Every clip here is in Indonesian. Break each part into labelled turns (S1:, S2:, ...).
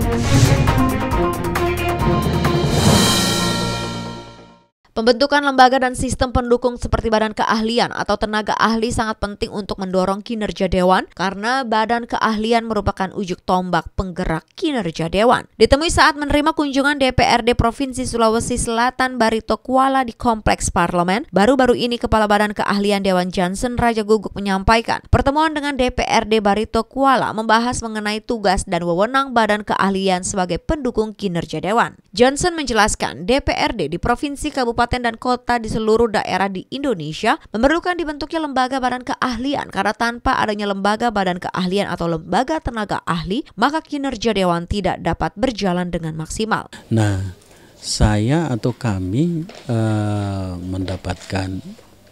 S1: we Pembentukan lembaga dan sistem pendukung seperti badan keahlian atau tenaga ahli sangat penting untuk mendorong kinerja dewan karena badan keahlian merupakan ujuk tombak penggerak kinerja dewan. Ditemui saat menerima kunjungan DPRD Provinsi Sulawesi Selatan Barito Kuala di Kompleks Parlemen, baru-baru ini Kepala Badan Keahlian Dewan Johnson Raja Guguk menyampaikan pertemuan dengan DPRD Barito Kuala membahas mengenai tugas dan wewenang badan keahlian sebagai pendukung kinerja dewan. Johnson menjelaskan DPRD di Provinsi Kabupaten kabupaten dan kota di seluruh daerah di Indonesia memerlukan dibentuknya lembaga badan keahlian karena tanpa adanya lembaga badan keahlian atau lembaga tenaga ahli maka kinerja dewan tidak dapat berjalan dengan maksimal.
S2: Nah, saya atau kami eh, mendapatkan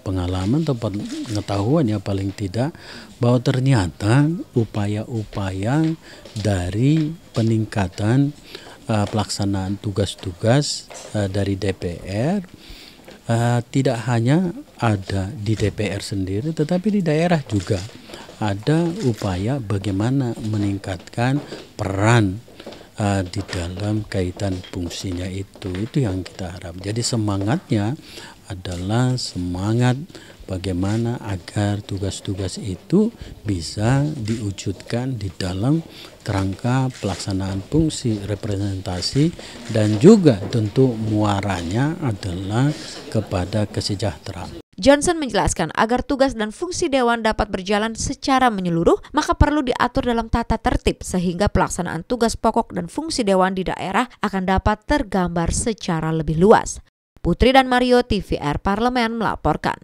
S2: pengalaman atau pengetahuan ya paling tidak bahwa ternyata upaya-upaya dari peningkatan uh, pelaksanaan tugas-tugas uh, dari DPR uh, tidak hanya ada di DPR sendiri, tetapi di daerah juga ada upaya bagaimana meningkatkan peran eh, di dalam kaitan fungsinya itu. Itu yang kita harap. Jadi semangatnya adalah semangat bagaimana agar tugas-tugas itu bisa diwujudkan di dalam kerangka pelaksanaan fungsi representasi dan juga tentu muaranya adalah kepada kesejahteraan.
S1: Johnson menjelaskan agar tugas dan fungsi dewan dapat berjalan secara menyeluruh, maka perlu diatur dalam tata tertib sehingga pelaksanaan tugas pokok dan fungsi dewan di daerah akan dapat tergambar secara lebih luas. Putri dan Mario TVR Parlemen melaporkan.